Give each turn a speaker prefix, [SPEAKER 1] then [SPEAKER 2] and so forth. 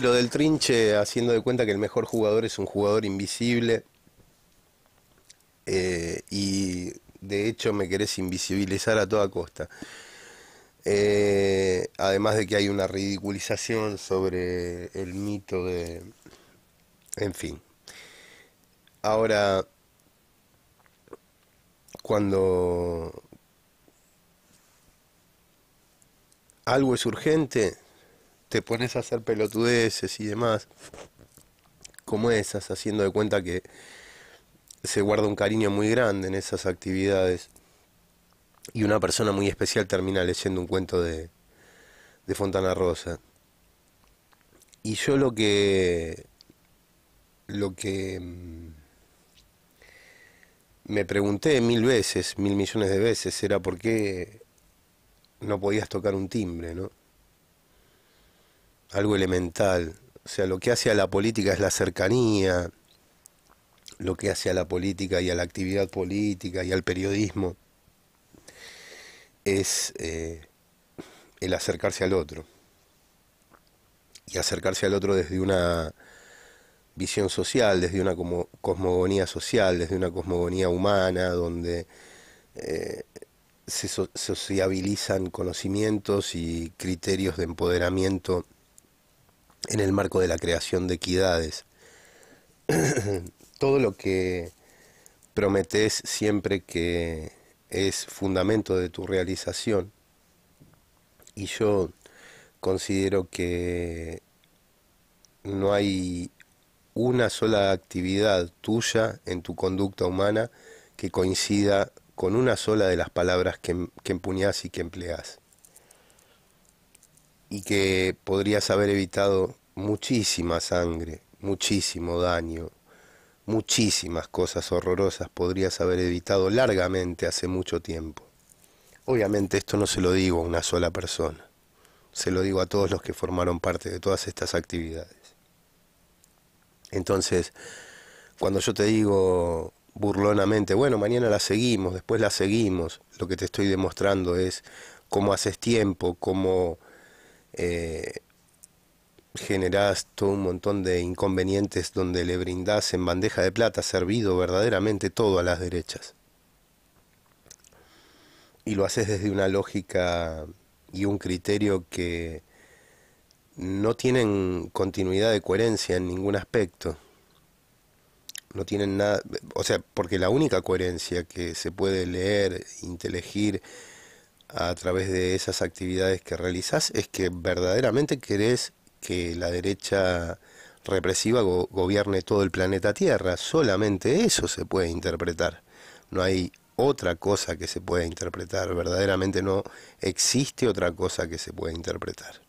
[SPEAKER 1] lo del trinche haciendo de cuenta que el mejor jugador es un jugador invisible. Eh, y de hecho me querés invisibilizar a toda costa. Eh, además de que hay una ridiculización sobre el mito de... En fin. Ahora, cuando algo es urgente, te pones a hacer pelotudeces y demás, como esas, haciendo de cuenta que se guarda un cariño muy grande en esas actividades. Y una persona muy especial termina leyendo un cuento de, de Fontana Rosa. Y yo lo que. lo que. Mm, me pregunté mil veces, mil millones de veces, era por qué no podías tocar un timbre, ¿no? algo elemental. O sea, lo que hace a la política es la cercanía, lo que hace a la política y a la actividad política y al periodismo es eh, el acercarse al otro. Y acercarse al otro desde una visión social, desde una cosmogonía social, desde una cosmogonía humana, donde eh, se sociabilizan conocimientos y criterios de empoderamiento en el marco de la creación de equidades. Todo lo que prometes siempre que es fundamento de tu realización. Y yo considero que no hay una sola actividad tuya en tu conducta humana que coincida con una sola de las palabras que, que y que empleas y que podrías haber evitado muchísima sangre, muchísimo daño, muchísimas cosas horrorosas podrías haber evitado largamente hace mucho tiempo. Obviamente esto no se lo digo a una sola persona, se lo digo a todos los que formaron parte de todas estas actividades. Entonces, cuando yo te digo burlonamente, bueno, mañana la seguimos, después la seguimos, lo que te estoy demostrando es cómo haces tiempo, cómo eh, generás todo un montón de inconvenientes donde le brindás en bandeja de plata servido verdaderamente todo a las derechas. Y lo haces desde una lógica y un criterio que no tienen continuidad de coherencia en ningún aspecto. No tienen nada, o sea, porque la única coherencia que se puede leer, inteligir, a través de esas actividades que realizás es que verdaderamente querés que la derecha represiva gobierne todo el planeta Tierra. Solamente eso se puede interpretar. No hay otra cosa que se pueda interpretar. Verdaderamente no existe otra cosa que se pueda interpretar.